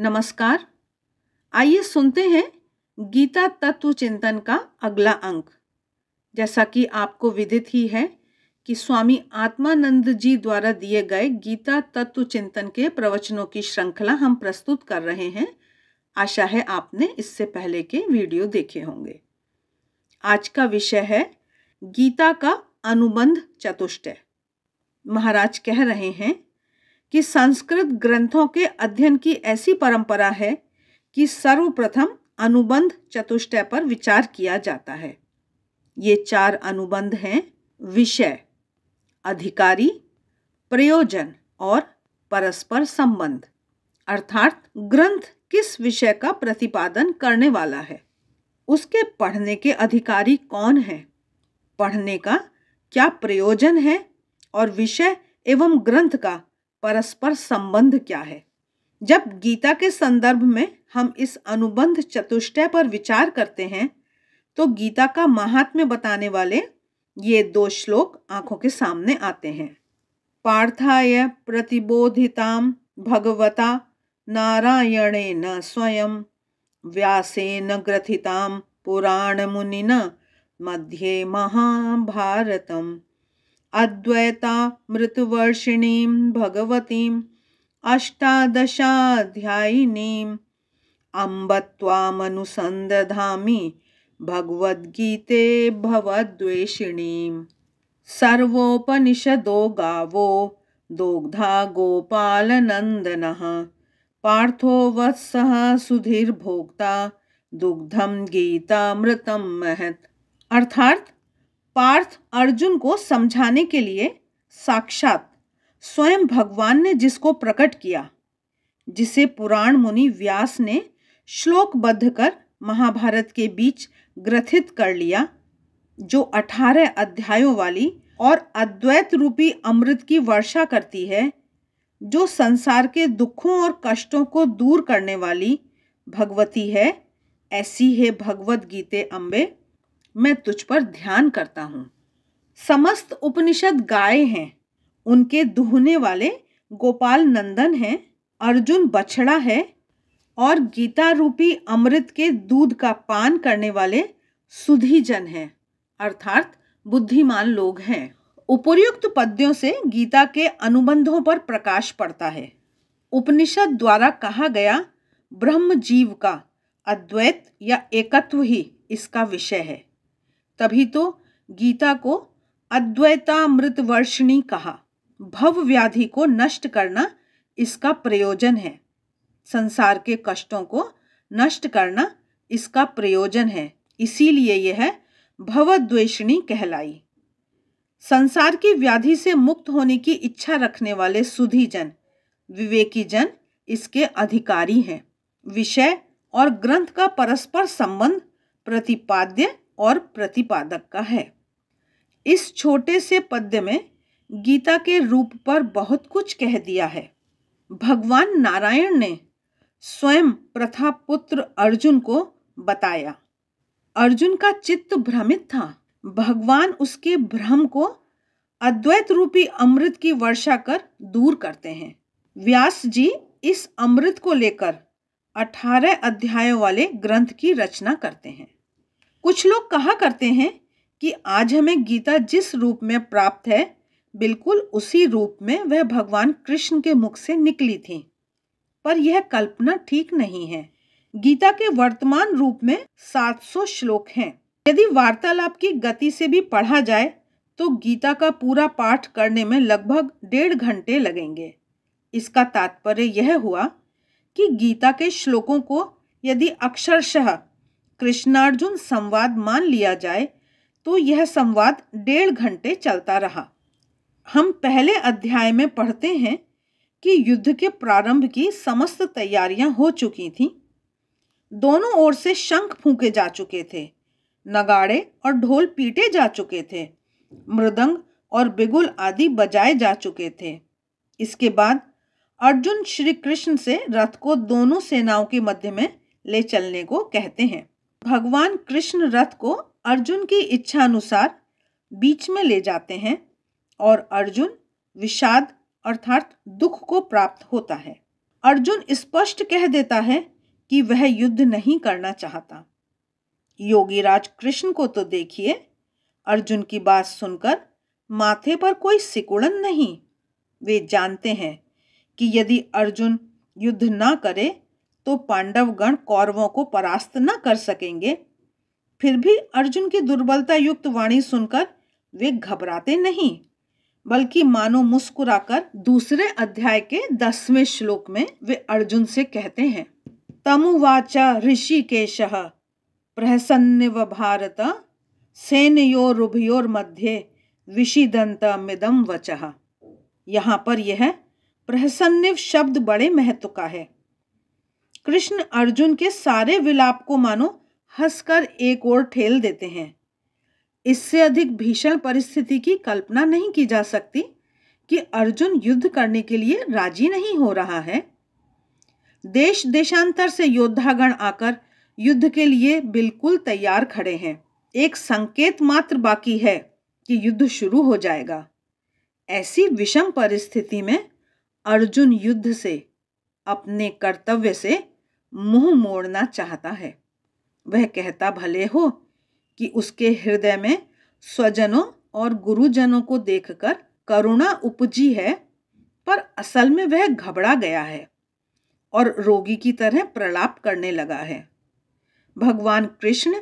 नमस्कार आइए सुनते हैं गीता तत्व चिंतन का अगला अंक जैसा कि आपको विदित ही है कि स्वामी आत्मानंद जी द्वारा दिए गए गीता तत्व चिंतन के प्रवचनों की श्रृंखला हम प्रस्तुत कर रहे हैं आशा है आपने इससे पहले के वीडियो देखे होंगे आज का विषय है गीता का अनुबंध चतुष्टय महाराज कह रहे हैं कि संस्कृत ग्रंथों के अध्ययन की ऐसी परंपरा है कि सर्वप्रथम अनुबंध चतुष्टय पर विचार किया जाता है ये चार अनुबंध हैं विषय अधिकारी प्रयोजन और परस्पर संबंध अर्थात ग्रंथ किस विषय का प्रतिपादन करने वाला है उसके पढ़ने के अधिकारी कौन हैं पढ़ने का क्या प्रयोजन है और विषय एवं ग्रंथ का परस्पर संबंध क्या है जब गीता के संदर्भ में हम इस अनुबंध चतुष्टय पर विचार करते हैं तो गीता का महात्म्य बताने वाले ये दो श्लोक आंखों के सामने आते हैं पार्थाय प्रतिबोधिताम भगवता न स्वयं न ग्रथिताम पुराण मुनिना मध्ये महाभारतम अद्वैता मृतवर्षिणी अष्टादशाध्यायिनीम् अंब त्वामनुसन्दधामि भगवद्गीते भवद्वेषिणीं सर्वोपनिषदो गावो दोग्धा गोपालनन्दनः पार्थो वत्सः सुधीर्भोक्ता दुग्धम गीतामृतम महत अर्थात पार्थ अर्जुन को समझाने के लिए साक्षात स्वयं भगवान ने जिसको प्रकट किया जिसे पुराण मुनि व्यास ने श्लोकबद्ध कर महाभारत के बीच ग्रथित कर लिया जो अठारह अध्यायों वाली और अद्वैत रूपी अमृत की वर्षा करती है जो संसार के दुखों और कष्टों को दूर करने वाली भगवती है ऐसी है भगवत गीते अम्बे मैं तुझ पर ध्यान करता हूँ समस्त उपनिषद गाय हैं उनके दुहने वाले गोपाल नंदन हैं अर्जुन बछड़ा है और गीता रूपी अमृत के दूध का पान करने वाले सुधीजन हैं अर्थात बुद्धिमान लोग हैं उपर्युक्त पद्यों से गीता के अनुबंधों पर प्रकाश पड़ता है उपनिषद द्वारा कहा गया ब्रह्म जीव का अद्वैत या एकत्व ही इसका विषय है तभी तो गीता को अद्वैतामृत वर्षिणी कहा भव व्याधि को नष्ट करना इसका प्रयोजन है संसार के कष्टों को नष्ट करना इसका प्रयोजन है इसीलिए यह भवद्वेषणी कहलाई संसार की व्याधि से मुक्त होने की इच्छा रखने वाले सुधी जन विवेकी जन इसके अधिकारी हैं विषय और ग्रंथ का परस्पर संबंध प्रतिपाद्य और प्रतिपादक का है इस छोटे से पद्य में गीता के रूप पर बहुत कुछ कह दिया है भगवान नारायण ने स्वयं प्रथा पुत्र अर्जुन को बताया अर्जुन का चित्त भ्रमित था भगवान उसके भ्रम को अद्वैत रूपी अमृत की वर्षा कर दूर करते हैं व्यास जी इस अमृत को लेकर अठारह अध्यायों वाले ग्रंथ की रचना करते हैं कुछ लोग कहा करते हैं कि आज हमें गीता जिस रूप में प्राप्त है बिल्कुल उसी रूप में वह भगवान कृष्ण के मुख से निकली थी पर यह कल्पना ठीक नहीं है गीता के वर्तमान रूप में 700 श्लोक हैं यदि वार्तालाप की गति से भी पढ़ा जाए तो गीता का पूरा पाठ करने में लगभग डेढ़ घंटे लगेंगे इसका तात्पर्य यह हुआ कि गीता के श्लोकों को यदि अक्षरशः कृष्णार्जुन संवाद मान लिया जाए तो यह संवाद डेढ़ घंटे चलता रहा हम पहले अध्याय में पढ़ते हैं कि युद्ध के प्रारंभ की समस्त तैयारियां हो चुकी थीं दोनों ओर से शंख फूके जा चुके थे नगाड़े और ढोल पीटे जा चुके थे मृदंग और बिगुल आदि बजाए जा चुके थे इसके बाद अर्जुन श्री कृष्ण से रथ को दोनों सेनाओं के मध्य में ले चलने को कहते हैं भगवान कृष्ण रथ को अर्जुन की इच्छा अनुसार बीच में ले जाते हैं और अर्जुन विषाद अर्थात दुख को प्राप्त होता है अर्जुन स्पष्ट कह देता है कि वह युद्ध नहीं करना चाहता योगीराज कृष्ण को तो देखिए अर्जुन की बात सुनकर माथे पर कोई सिकुड़न नहीं वे जानते हैं कि यदि अर्जुन युद्ध ना करे तो पांडव गण कौरवों को परास्त न कर सकेंगे फिर भी अर्जुन की दुर्बलता युक्त वाणी सुनकर वे घबराते नहीं बल्कि मानो मुस्कुराकर दूसरे अध्याय के दसवें श्लोक में वे अर्जुन से कहते हैं तमुवाचा ऋषिकेश प्रहसन्न व भारत सेनयोरुभयोर मध्य विषिदंत मिदम वच यहाँ पर यह प्रहसन्निव शब्द बड़े महत्व का है कृष्ण अर्जुन के सारे विलाप को मानो हंसकर एक ओर ठेल देते हैं इससे अधिक भीषण परिस्थिति की कल्पना नहीं की जा सकती कि अर्जुन युद्ध करने के लिए राजी नहीं हो रहा है देश देशांतर से योद्धागण आकर युद्ध के लिए बिल्कुल तैयार खड़े हैं एक संकेत मात्र बाकी है कि युद्ध शुरू हो जाएगा ऐसी विषम परिस्थिति में अर्जुन युद्ध से अपने कर्तव्य से मुंह मोड़ना चाहता है वह कहता भले हो कि उसके हृदय में स्वजनों और गुरुजनों को देखकर करुणा उपजी है पर असल में वह घबरा गया है और रोगी की तरह प्रलाप करने लगा है भगवान कृष्ण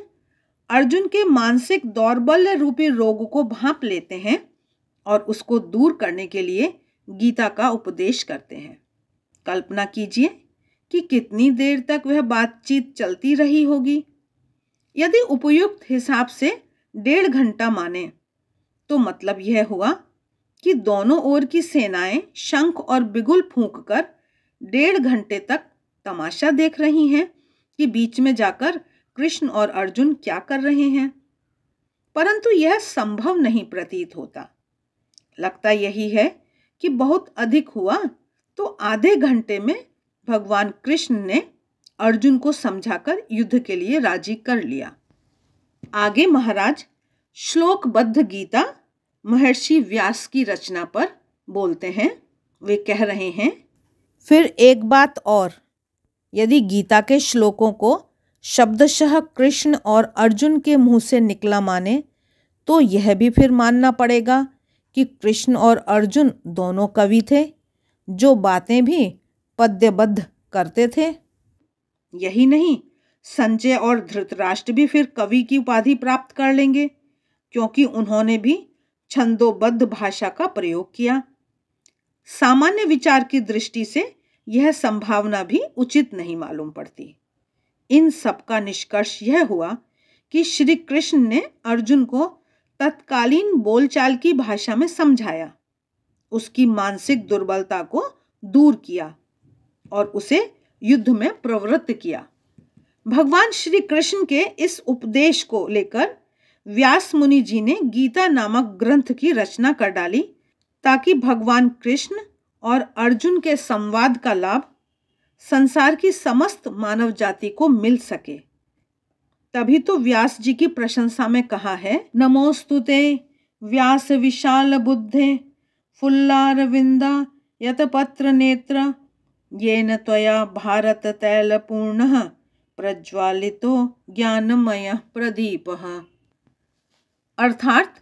अर्जुन के मानसिक दौर्बल्य रूपी रोग को भांप लेते हैं और उसको दूर करने के लिए गीता का उपदेश करते हैं कल्पना कीजिए कि कितनी देर तक वह बातचीत चलती रही होगी यदि उपयुक्त हिसाब से डेढ़ घंटा माने तो मतलब यह हुआ कि दोनों ओर की सेनाएं शंख और बिगुल फूंककर डेढ़ घंटे तक तमाशा देख रही हैं कि बीच में जाकर कृष्ण और अर्जुन क्या कर रहे हैं परंतु यह संभव नहीं प्रतीत होता लगता यही है कि बहुत अधिक हुआ तो आधे घंटे में भगवान कृष्ण ने अर्जुन को समझाकर युद्ध के लिए राजी कर लिया आगे महाराज श्लोकबद्ध गीता महर्षि व्यास की रचना पर बोलते हैं वे कह रहे हैं फिर एक बात और यदि गीता के श्लोकों को शब्दशः कृष्ण और अर्जुन के मुंह से निकला माने तो यह भी फिर मानना पड़ेगा कि कृष्ण और अर्जुन दोनों कवि थे जो बातें भी पद्यबद्ध करते थे यही नहीं संजय और धृतराष्ट्र भी फिर कवि की उपाधि प्राप्त कर लेंगे क्योंकि उन्होंने भी छंदोबद्ध भाषा का प्रयोग किया सामान्य विचार की दृष्टि से यह संभावना भी उचित नहीं मालूम पड़ती इन सब का निष्कर्ष यह हुआ कि श्री कृष्ण ने अर्जुन को तत्कालीन बोलचाल की भाषा में समझाया उसकी मानसिक दुर्बलता को दूर किया और उसे युद्ध में प्रवृत्त किया भगवान श्री कृष्ण के इस उपदेश को लेकर व्यास मुनि जी ने गीता नामक ग्रंथ की रचना कर डाली ताकि भगवान कृष्ण और अर्जुन के संवाद का लाभ संसार की समस्त मानव जाति को मिल सके तभी तो व्यास जी की प्रशंसा में कहा है नमोस्तुते व्यास विशाल बुद्धे विंदा यत पत्र नेत्र येन त्वया भारततैलपूर्णः प्रज्वालितो ज्ञानमयः प्रदीपः अर्थात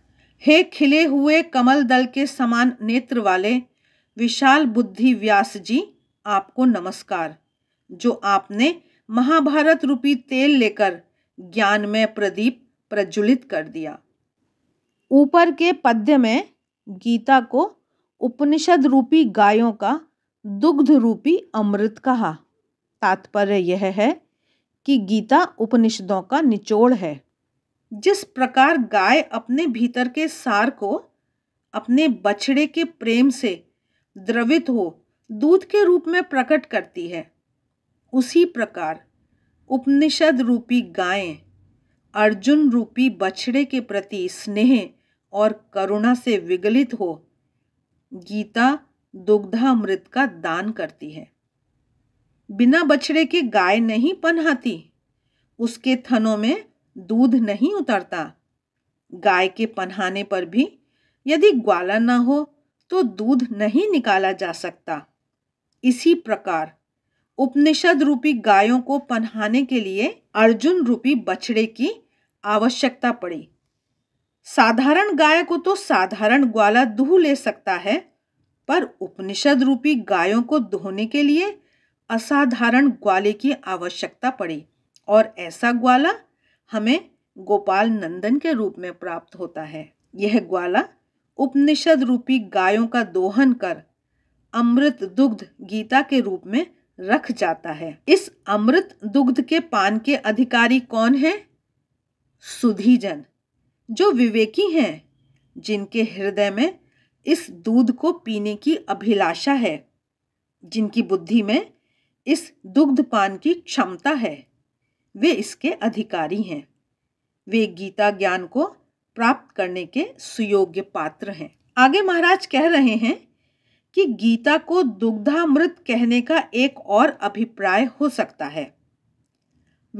हे खिले हुए कमल दल के समान नेत्र वाले विशाल बुद्धि व्यास जी आपको नमस्कार जो आपने महाभारत रूपी तेल लेकर ज्ञान में प्रदीप प्रज्वलित कर दिया ऊपर के पद्य में गीता को उपनिषद रूपी गायों का दुग्ध रूपी अमृत कहा तात्पर्य यह है कि गीता उपनिषदों का निचोड़ है जिस प्रकार गाय अपने भीतर के सार को अपने बछड़े के प्रेम से द्रवित हो दूध के रूप में प्रकट करती है उसी प्रकार उपनिषद रूपी गायें अर्जुन रूपी बछड़े के प्रति स्नेह और करुणा से विगलित हो गीता दुग्धामृत का दान करती है बिना बछड़े के गाय नहीं पनहाती उसके थनों में दूध नहीं उतरता गाय के पनहाने पर भी यदि ग्वाला ना हो तो दूध नहीं निकाला जा सकता इसी प्रकार उपनिषद रूपी गायों को पनहाने के लिए अर्जुन रूपी बछड़े की आवश्यकता पड़ी साधारण गाय को तो साधारण ग्वाला दूह ले सकता है पर उपनिषद रूपी गायों को धोने के लिए असाधारण ग्वाले की आवश्यकता पड़ी और ऐसा ग्वाला हमें गोपाल नंदन के रूप में प्राप्त होता है यह ग्वाला उपनिषद रूपी गायों का दोहन कर अमृत दुग्ध गीता के रूप में रख जाता है इस अमृत दुग्ध के पान के अधिकारी कौन है सुधीजन जो विवेकी हैं जिनके हृदय में इस दूध को पीने की अभिलाषा है जिनकी बुद्धि में इस दुग्धपान की क्षमता है वे इसके अधिकारी हैं वे गीता ज्ञान को प्राप्त करने के सुयोग्य पात्र हैं आगे महाराज कह रहे हैं कि गीता को दुग्धामृत कहने का एक और अभिप्राय हो सकता है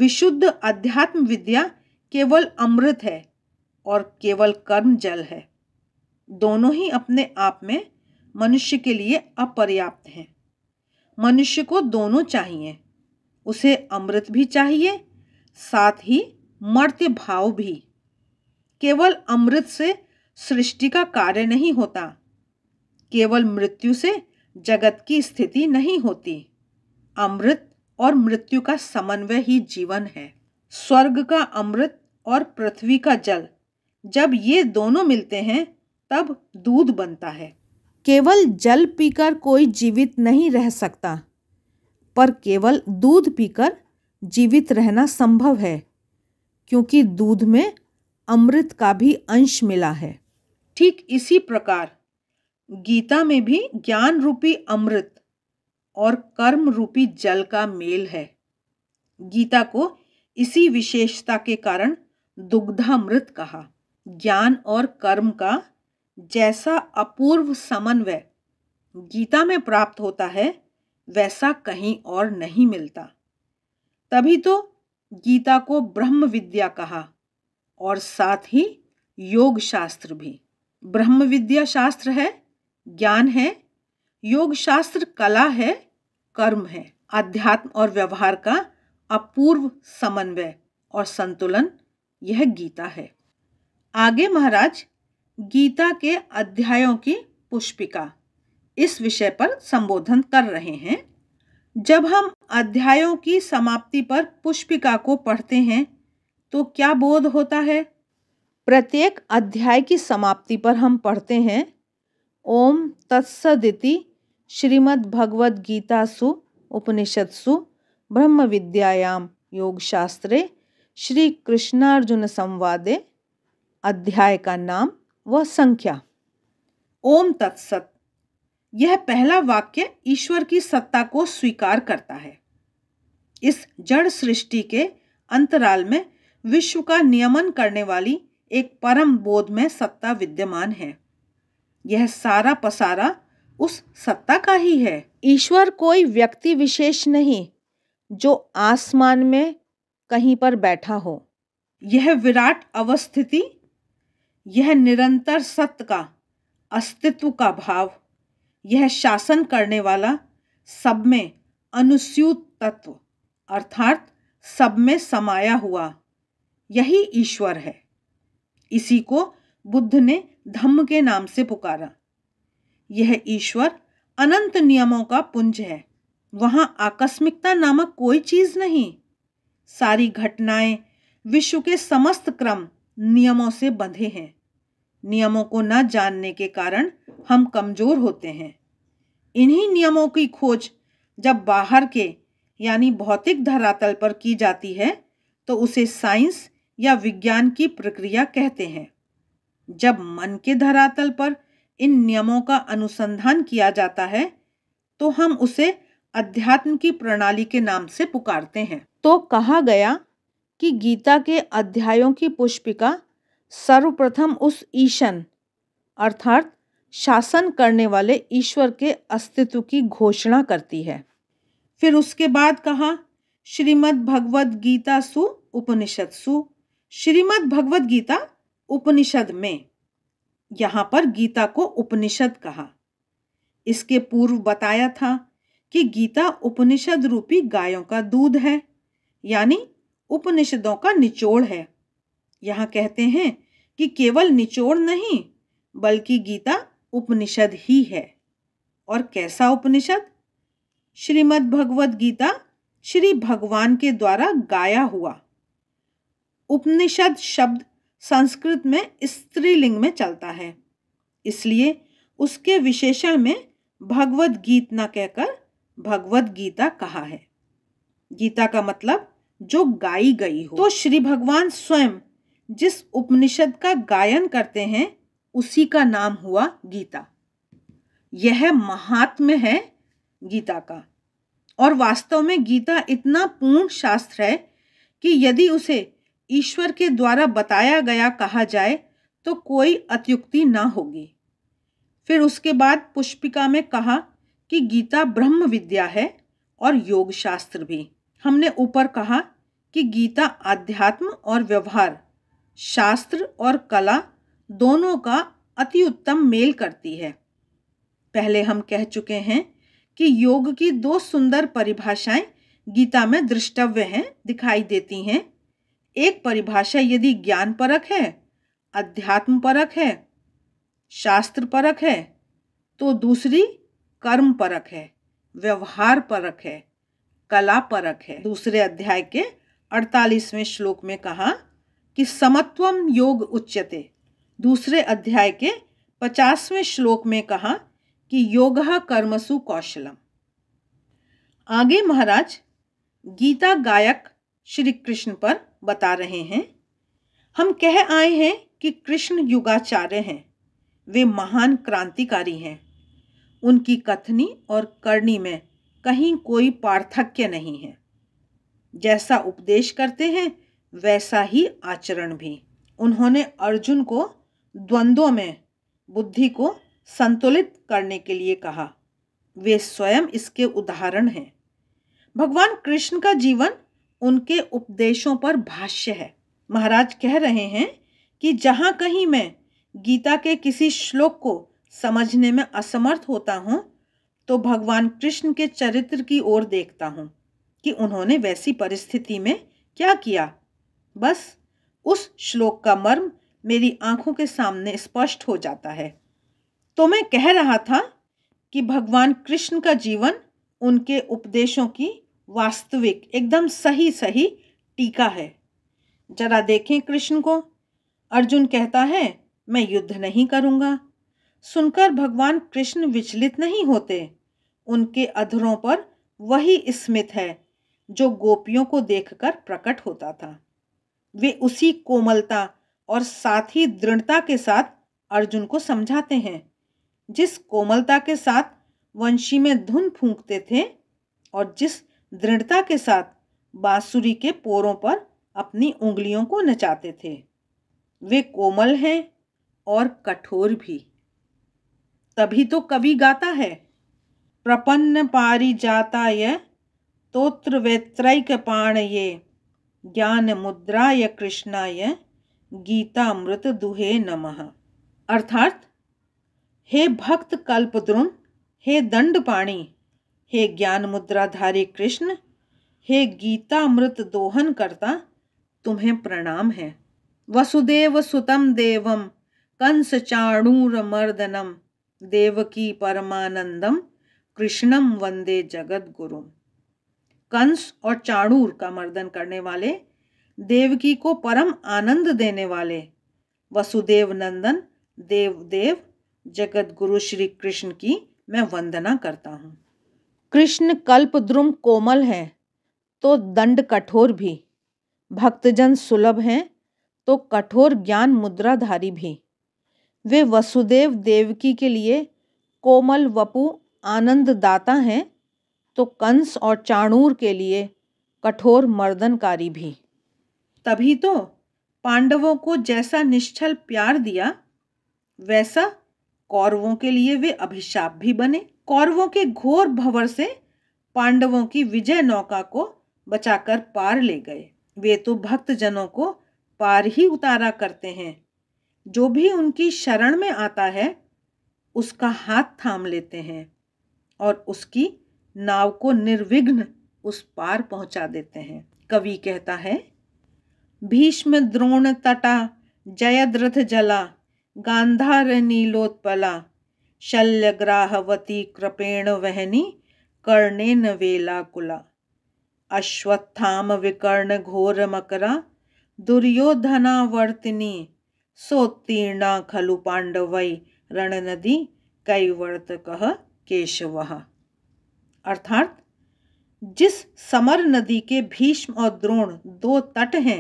विशुद्ध अध्यात्म विद्या केवल अमृत है और केवल कर्म जल है दोनों ही अपने आप में मनुष्य के लिए अपर्याप्त हैं मनुष्य को दोनों चाहिए उसे अमृत भी चाहिए साथ ही मर्त्य भाव भी केवल अमृत से सृष्टि का कार्य नहीं होता केवल मृत्यु से जगत की स्थिति नहीं होती अमृत और मृत्यु का समन्वय ही जीवन है स्वर्ग का अमृत और पृथ्वी का जल जब ये दोनों मिलते हैं तब दूध बनता है केवल जल पीकर कोई जीवित नहीं रह सकता पर केवल दूध पीकर जीवित रहना संभव है क्योंकि दूध में अमृत का भी अंश मिला है ठीक इसी प्रकार गीता में भी ज्ञान रूपी अमृत और कर्म रूपी जल का मेल है गीता को इसी विशेषता के कारण दुग्धामृत कहा ज्ञान और कर्म का जैसा अपूर्व समन्वय गीता में प्राप्त होता है वैसा कहीं और नहीं मिलता तभी तो गीता को ब्रह्म विद्या कहा और साथ ही योग शास्त्र भी ब्रह्म विद्या शास्त्र है ज्ञान है योग शास्त्र कला है कर्म है आध्यात्म और व्यवहार का अपूर्व समन्वय और संतुलन यह गीता है आगे महाराज गीता के अध्यायों की पुष्पिका इस विषय पर संबोधन कर रहे हैं जब हम अध्यायों की समाप्ति पर पुष्पिका को पढ़ते हैं तो क्या बोध होता है प्रत्येक अध्याय की समाप्ति पर हम पढ़ते हैं ओम तत्सदिति श्रीमद् भगवद गीतासु उपनिषत्सु ब्रह्म विद्यायाम योग शास्त्रे श्री कृष्णार्जुन संवादे अध्याय का नाम व संख्या ओम तत्सत यह पहला वाक्य ईश्वर की सत्ता को स्वीकार करता है इस जड़ सृष्टि के अंतराल में विश्व का नियमन करने वाली एक परम बोध में सत्ता विद्यमान है यह सारा पसारा उस सत्ता का ही है ईश्वर कोई व्यक्ति विशेष नहीं जो आसमान में कहीं पर बैठा हो यह विराट अवस्थिति यह निरंतर सत्य का अस्तित्व का भाव यह शासन करने वाला सब में अनुस्यूत तत्व अर्थात सब में समाया हुआ यही ईश्वर है इसी को बुद्ध ने धम्म के नाम से पुकारा यह ईश्वर अनंत नियमों का पुंज है वहाँ आकस्मिकता नामक कोई चीज नहीं सारी घटनाएं विश्व के समस्त क्रम नियमों से बंधे हैं नियमों को न जानने के कारण हम कमज़ोर होते हैं इन्हीं नियमों की खोज जब बाहर के यानी भौतिक धरातल पर की जाती है तो उसे साइंस या विज्ञान की प्रक्रिया कहते हैं जब मन के धरातल पर इन नियमों का अनुसंधान किया जाता है तो हम उसे अध्यात्म की प्रणाली के नाम से पुकारते हैं तो कहा गया कि गीता के अध्यायों की पुष्पिका सर्वप्रथम उस ईशन अर्थात शासन करने वाले ईश्वर के अस्तित्व की घोषणा करती है फिर उसके बाद कहा श्रीमद् भगवद गीता सु उपनिषद सु श्रीमद् भगवद गीता उपनिषद में यहाँ पर गीता को उपनिषद कहा इसके पूर्व बताया था कि गीता उपनिषद रूपी गायों का दूध है यानी उपनिषदों का निचोड़ है यहाँ कहते हैं कि केवल निचोड़ नहीं बल्कि गीता उपनिषद ही है और कैसा उपनिषद श्रीमद् भगवद गीता श्री भगवान के द्वारा गाया हुआ उपनिषद शब्द संस्कृत में स्त्रीलिंग में चलता है इसलिए उसके विशेषण में भगवद गीत न कहकर भगवद गीता कहा है गीता का मतलब जो गाई गई हो तो श्री भगवान स्वयं जिस उपनिषद का गायन करते हैं उसी का नाम हुआ गीता यह महात्म्य है गीता का और वास्तव में गीता इतना पूर्ण शास्त्र है कि यदि उसे ईश्वर के द्वारा बताया गया कहा जाए तो कोई अत्युक्ति ना होगी फिर उसके बाद पुष्पिका में कहा कि गीता ब्रह्म विद्या है और योग शास्त्र भी हमने ऊपर कहा कि गीता आध्यात्म और व्यवहार शास्त्र और कला दोनों का अति उत्तम मेल करती है पहले हम कह चुके हैं कि योग की दो सुंदर परिभाषाएं गीता में दृष्टव्य हैं दिखाई देती हैं एक परिभाषा यदि ज्ञान परक है अध्यात्म परक है शास्त्र परक है तो दूसरी कर्म परक है व्यवहार परक है कला परक है दूसरे अध्याय के अड़तालीसवें श्लोक में कहा कि समत्वम योग उच्यते दूसरे अध्याय के पचासवें श्लोक में कहा कि योग कर्मसु कौशलम आगे महाराज गीता गायक श्री कृष्ण पर बता रहे हैं हम कह आए हैं कि कृष्ण युगाचार्य हैं वे महान क्रांतिकारी हैं उनकी कथनी और करनी में कहीं कोई पार्थक्य नहीं है जैसा उपदेश करते हैं वैसा ही आचरण भी उन्होंने अर्जुन को द्वंद्वों में बुद्धि को संतुलित करने के लिए कहा वे स्वयं इसके उदाहरण हैं भगवान कृष्ण का जीवन उनके उपदेशों पर भाष्य है महाराज कह रहे हैं कि जहाँ कहीं मैं गीता के किसी श्लोक को समझने में असमर्थ होता हूँ तो भगवान कृष्ण के चरित्र की ओर देखता हूँ कि उन्होंने वैसी परिस्थिति में क्या किया बस उस श्लोक का मर्म मेरी आंखों के सामने स्पष्ट हो जाता है तो मैं कह रहा था कि भगवान कृष्ण का जीवन उनके उपदेशों की वास्तविक एकदम सही सही टीका है जरा देखें कृष्ण को अर्जुन कहता है मैं युद्ध नहीं करूँगा सुनकर भगवान कृष्ण विचलित नहीं होते उनके अधरों पर वही स्मित है जो गोपियों को देखकर प्रकट होता था वे उसी कोमलता और साथ ही दृढ़ता के साथ अर्जुन को समझाते हैं जिस कोमलता के साथ वंशी में धुन फूंकते थे और जिस दृढ़ता के साथ बांसुरी के पोरों पर अपनी उंगलियों को नचाते थे वे कोमल हैं और कठोर भी तभी तो कवि गाता है प्रपन्न पारी जाता ये तोत्र वेत्रैक पाण ये ज्ञान ज्ञानमुद्राय कृष्णाय गीतामृत दुहे नमः अर्थात हे भक्त कल्पद्रुम हे दंडपाणी हे ज्ञान मुद्राधारी कृष्ण हे गीतामृत दोहन करता तुम्हें प्रणाम है वसुदेव सुतम देवम कंस चाणूर मर्दनम देवकी परमानंदम कृष्णम वंदे जगद गुरुम कंस और चाणूर का मर्दन करने वाले देवकी को परम आनंद देने वाले वसुदेव नंदन देव देव जगत गुरु श्री कृष्ण की मैं वंदना करता हूँ कृष्ण कल्पद्रुम कोमल है तो दंड कठोर भी भक्तजन सुलभ हैं तो कठोर ज्ञान मुद्राधारी भी वे वसुदेव देवकी के लिए कोमल वपु आनंददाता हैं तो कंस और चाणूर के लिए कठोर मर्दनकारी भी तभी तो पांडवों को जैसा निश्चल प्यार दिया वैसा कौरवों के लिए वे अभिशाप भी बने कौरवों के घोर भंवर से पांडवों की विजय नौका को बचाकर पार ले गए वे तो भक्तजनों को पार ही उतारा करते हैं जो भी उनकी शरण में आता है उसका हाथ थाम लेते हैं और उसकी नाव को निर्विघ्न उस पार पहुंचा देते हैं कवि कहता है भीष्म द्रोण तटा जयद्रथ जला गांधार नीलोत्पला शल्य ग्राहवती कृपेण वहनी कर्णे न वेला कुला अश्वत्थाम विकर्ण घोर मकरा दुर्योधनावर्तिनी सोत्तीर्णा खलु पाण्डवै रणनदी कैवर्तकः केशवः अर्थात जिस समर नदी के भीष्म और द्रोण दो तट हैं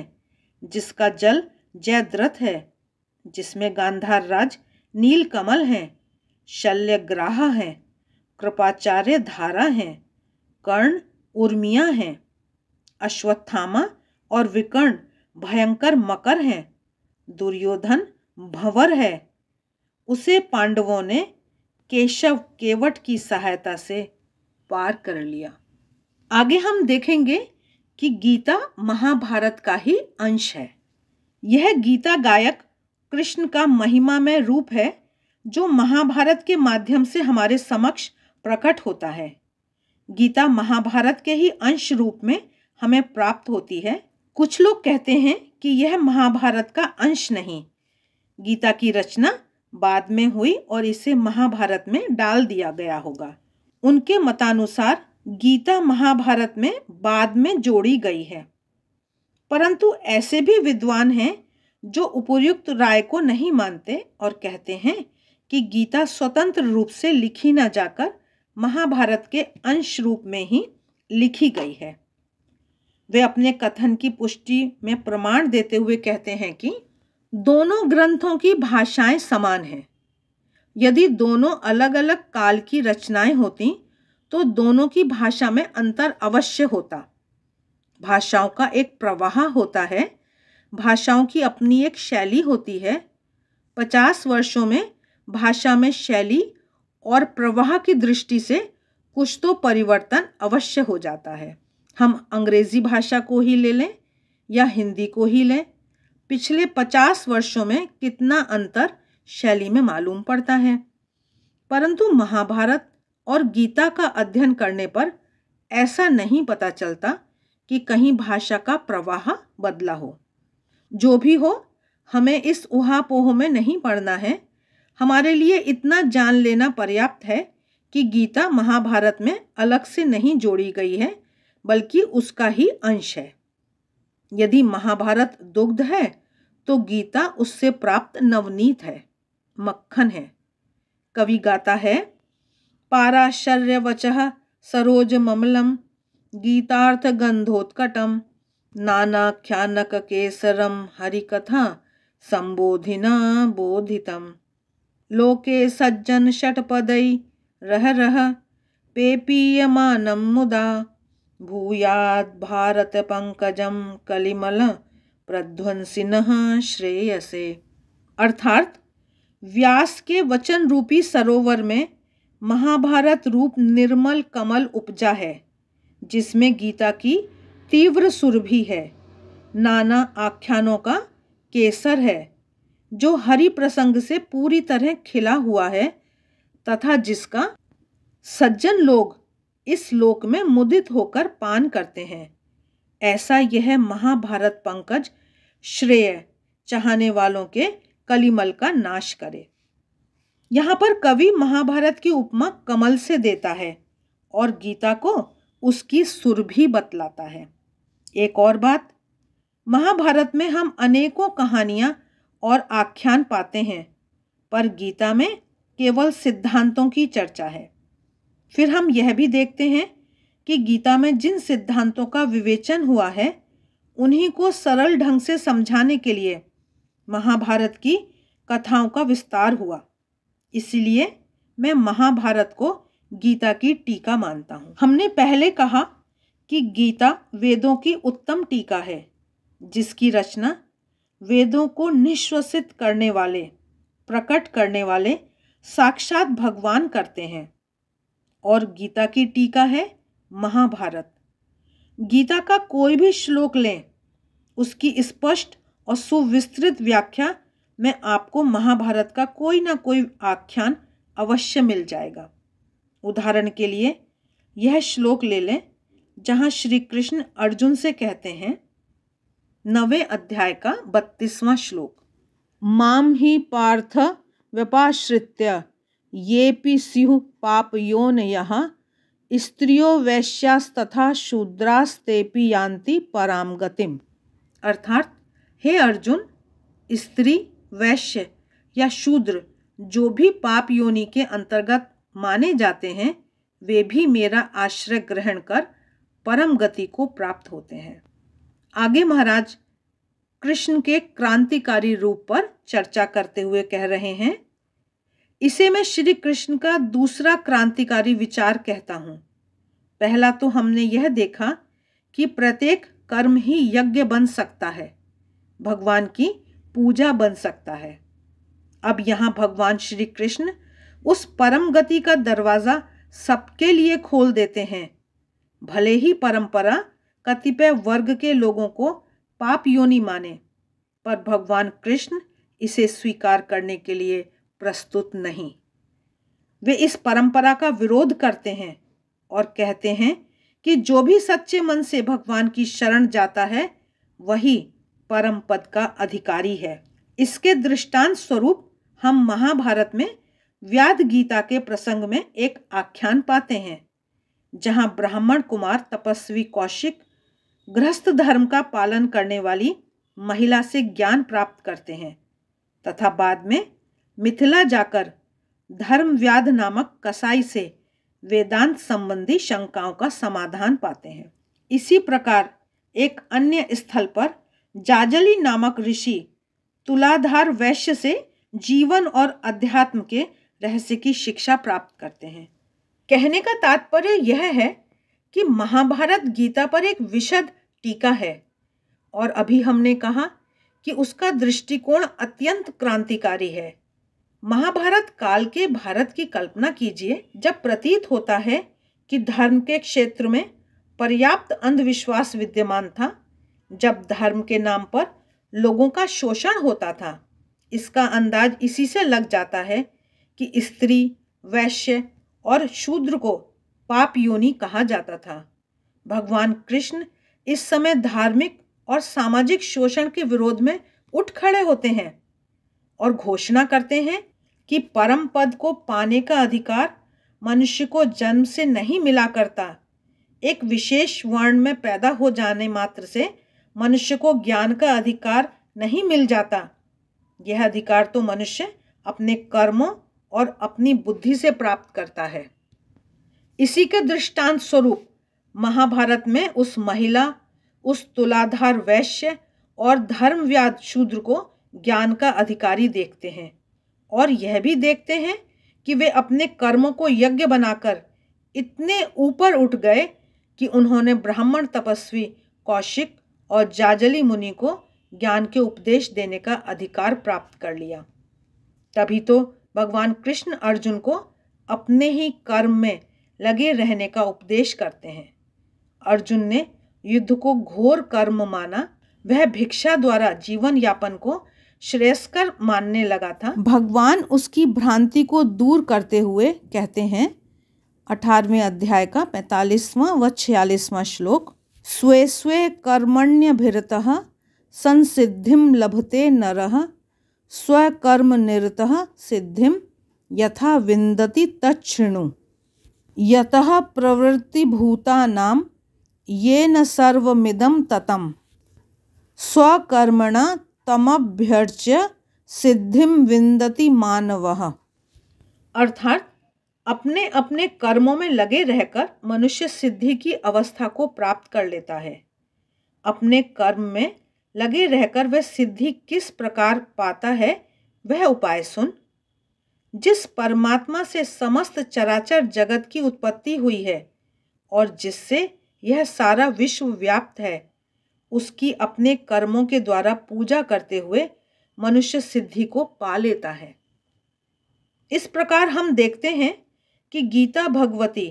जिसका जल जयद्रथ है जिसमें गांधार राज नीलकमल हैं ग्राह हैं कृपाचार्य धारा हैं कर्ण उर्मिया हैं अश्वत्थामा और विकर्ण भयंकर मकर हैं दुर्योधन भंवर है उसे पांडवों ने केशव केवट की सहायता से पार कर लिया आगे हम देखेंगे कि गीता महाभारत का ही अंश है यह गीता गायक कृष्ण का महिमा में रूप है जो महाभारत के माध्यम से हमारे समक्ष प्रकट होता है गीता महाभारत के ही अंश रूप में हमें प्राप्त होती है कुछ लोग कहते हैं कि यह महाभारत का अंश नहीं गीता की रचना बाद में हुई और इसे महाभारत में डाल दिया गया होगा उनके मतानुसार गीता महाभारत में बाद में जोड़ी गई है परंतु ऐसे भी विद्वान हैं जो उपयुक्त राय को नहीं मानते और कहते हैं कि गीता स्वतंत्र रूप से लिखी न जाकर महाभारत के अंश रूप में ही लिखी गई है वे अपने कथन की पुष्टि में प्रमाण देते हुए कहते हैं कि दोनों ग्रंथों की भाषाएं समान हैं यदि दोनों अलग अलग काल की रचनाएं होती तो दोनों की भाषा में अंतर अवश्य होता भाषाओं का एक प्रवाह होता है भाषाओं की अपनी एक शैली होती है पचास वर्षों में भाषा में शैली और प्रवाह की दृष्टि से कुछ तो परिवर्तन अवश्य हो जाता है हम अंग्रेज़ी भाषा को ही ले लें या हिंदी को ही लें पिछले पचास वर्षों में कितना अंतर शैली में मालूम पड़ता है परंतु महाभारत और गीता का अध्ययन करने पर ऐसा नहीं पता चलता कि कहीं भाषा का प्रवाह बदला हो जो भी हो हमें इस उहापोह में नहीं पढ़ना है हमारे लिए इतना जान लेना पर्याप्त है कि गीता महाभारत में अलग से नहीं जोड़ी गई है बल्कि उसका ही अंश है यदि महाभारत दुग्ध है तो गीता उससे प्राप्त नवनीत है मक्खन है कवि गाता है वच सरोज ममलम गीतार्थ गंधोत्कटम ख्यानक केसरम हरिकथा संबोधिना बोधितम लोके सज्जन षटपदै रह रह पेपीयमानं मुदा भारत पंकजम कलिमल प्रध्वंसिन श्रेयसे अर्थात व्यास के वचन रूपी सरोवर में महाभारत रूप निर्मल कमल उपजा है जिसमें गीता की तीव्र सुर भी है नाना आख्यानों का केसर है जो हरि प्रसंग से पूरी तरह खिला हुआ है तथा जिसका सज्जन लोग इस लोक में मुदित होकर पान करते हैं ऐसा यह महाभारत पंकज श्रेय चाहने वालों के कलिमल का नाश करे यहाँ पर कवि महाभारत की उपमा कमल से देता है और गीता को उसकी सुर भी बतलाता है एक और बात महाभारत में हम अनेकों कहानियाँ और आख्यान पाते हैं पर गीता में केवल सिद्धांतों की चर्चा है फिर हम यह भी देखते हैं कि गीता में जिन सिद्धांतों का विवेचन हुआ है उन्हीं को सरल ढंग से समझाने के लिए महाभारत की कथाओं का विस्तार हुआ इसलिए मैं महाभारत को गीता की टीका मानता हूँ हमने पहले कहा कि गीता वेदों की उत्तम टीका है जिसकी रचना वेदों को निश्वसित करने वाले प्रकट करने वाले साक्षात भगवान करते हैं और गीता की टीका है महाभारत गीता का कोई भी श्लोक लें उसकी स्पष्ट और सुविस्तृत व्याख्या में आपको महाभारत का कोई ना कोई आख्यान अवश्य मिल जाएगा उदाहरण के लिए यह श्लोक ले लें जहाँ श्री कृष्ण अर्जुन से कहते हैं नवे अध्याय का बत्तीसवां श्लोक माम ही पार्थ व्यपाश्रित्य ये पी स्यु योन यहाँ स्त्रियों वैश्यास्तथा शूद्रास्ते पी यांति पराम गतिम अर्थात हे अर्जुन स्त्री वैश्य या शूद्र जो भी पाप योनि के अंतर्गत माने जाते हैं वे भी मेरा आश्रय ग्रहण कर परम गति को प्राप्त होते हैं आगे महाराज कृष्ण के क्रांतिकारी रूप पर चर्चा करते हुए कह रहे हैं इसे मैं श्री कृष्ण का दूसरा क्रांतिकारी विचार कहता हूँ पहला तो हमने यह देखा कि प्रत्येक कर्म ही यज्ञ बन सकता है भगवान की पूजा बन सकता है अब यहाँ भगवान श्री कृष्ण उस परम गति का दरवाज़ा सबके लिए खोल देते हैं भले ही परंपरा कतिपय वर्ग के लोगों को पाप योनि माने पर भगवान कृष्ण इसे स्वीकार करने के लिए प्रस्तुत नहीं वे इस परंपरा का विरोध करते हैं और कहते हैं कि जो भी सच्चे मन से भगवान की शरण जाता है वही परम पद का अधिकारी है इसके दृष्टांत स्वरूप हम महाभारत में व्याध गीता के प्रसंग में एक आख्यान पाते हैं जहाँ ब्राह्मण कुमार तपस्वी कौशिक गृहस्थ धर्म का पालन करने वाली महिला से ज्ञान प्राप्त करते हैं तथा बाद में मिथिला जाकर धर्म व्याध नामक कसाई से वेदांत संबंधी शंकाओं का समाधान पाते हैं इसी प्रकार एक अन्य स्थल पर जाजली नामक ऋषि तुलाधार वैश्य से जीवन और अध्यात्म के रहस्य की शिक्षा प्राप्त करते हैं कहने का तात्पर्य यह है कि महाभारत गीता पर एक विशद टीका है और अभी हमने कहा कि उसका दृष्टिकोण अत्यंत क्रांतिकारी है महाभारत काल के भारत की कल्पना कीजिए जब प्रतीत होता है कि धर्म के क्षेत्र में पर्याप्त अंधविश्वास विद्यमान था जब धर्म के नाम पर लोगों का शोषण होता था इसका अंदाज इसी से लग जाता है कि स्त्री वैश्य और शूद्र को पाप योनि कहा जाता था भगवान कृष्ण इस समय धार्मिक और सामाजिक शोषण के विरोध में उठ खड़े होते हैं और घोषणा करते हैं कि परम पद को पाने का अधिकार मनुष्य को जन्म से नहीं मिला करता एक विशेष वर्ण में पैदा हो जाने मात्र से मनुष्य को ज्ञान का अधिकार नहीं मिल जाता यह अधिकार तो मनुष्य अपने कर्मों और अपनी बुद्धि से प्राप्त करता है इसी के दृष्टांत स्वरूप महाभारत में उस महिला उस तुलाधार वैश्य और धर्मव्याध शूद्र को ज्ञान का अधिकारी देखते हैं और यह भी देखते हैं कि वे अपने कर्मों को यज्ञ बनाकर इतने ऊपर उठ गए कि उन्होंने ब्राह्मण तपस्वी कौशिक और जाजली मुनि को ज्ञान के उपदेश देने का अधिकार प्राप्त कर लिया तभी तो भगवान कृष्ण अर्जुन को अपने ही कर्म में लगे रहने का उपदेश करते हैं अर्जुन ने युद्ध को घोर कर्म माना वह भिक्षा द्वारा जीवन यापन को श्रेयस्कर मानने लगा था भगवान उसकी भ्रांति को दूर करते हुए कहते हैं अठारहवें अध्याय का पैंतालीसवां व छियालीसवां श्लोक स्वे स्वे कर्मण्यभिरतः संसिद्धिं लभते नरः स्वकर्मनिरतः सिद्धिं यथा विंदति तच्छृणु यतः प्रवृत्ति प्रवृत्तिभूतानां येन सर्वमिदं ततम् स्वकर्मण तमभ्यर्च्य सिद्धिं विन्दति मानवः अर्थात अपने अपने कर्मों में लगे रहकर मनुष्य सिद्धि की अवस्था को प्राप्त कर लेता है अपने कर्म में लगे रहकर वह सिद्धि किस प्रकार पाता है वह उपाय सुन जिस परमात्मा से समस्त चराचर जगत की उत्पत्ति हुई है और जिससे यह सारा विश्व व्याप्त है उसकी अपने कर्मों के द्वारा पूजा करते हुए मनुष्य सिद्धि को पा लेता है इस प्रकार हम देखते हैं कि गीता भगवती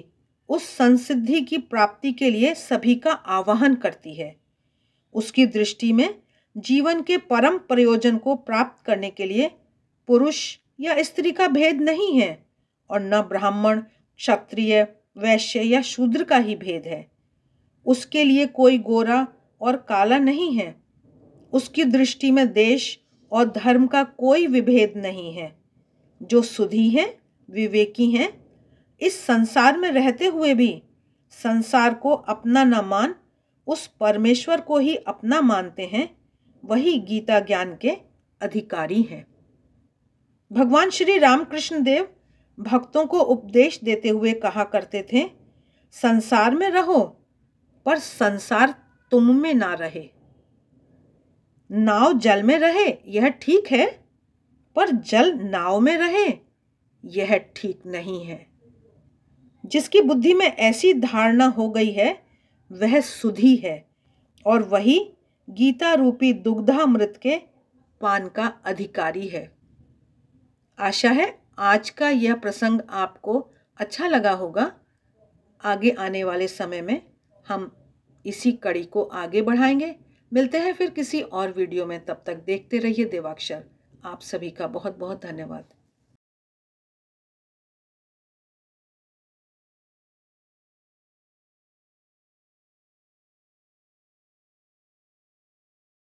उस संसिद्धि की प्राप्ति के लिए सभी का आवाहन करती है उसकी दृष्टि में जीवन के परम प्रयोजन को प्राप्त करने के लिए पुरुष या स्त्री का भेद नहीं है और न ब्राह्मण क्षत्रिय वैश्य या शूद्र का ही भेद है उसके लिए कोई गोरा और काला नहीं है उसकी दृष्टि में देश और धर्म का कोई विभेद नहीं है जो सुधी हैं विवेकी हैं इस संसार में रहते हुए भी संसार को अपना न मान उस परमेश्वर को ही अपना मानते हैं वही गीता ज्ञान के अधिकारी हैं भगवान श्री रामकृष्ण देव भक्तों को उपदेश देते हुए कहा करते थे संसार में रहो पर संसार तुम में ना रहे नाव जल में रहे यह ठीक है पर जल नाव में रहे यह ठीक नहीं है जिसकी बुद्धि में ऐसी धारणा हो गई है वह सुधी है और वही गीता रूपी दुग्धामृत के पान का अधिकारी है आशा है आज का यह प्रसंग आपको अच्छा लगा होगा आगे आने वाले समय में हम इसी कड़ी को आगे बढ़ाएंगे मिलते हैं फिर किसी और वीडियो में तब तक देखते रहिए देवाक्षर आप सभी का बहुत बहुत धन्यवाद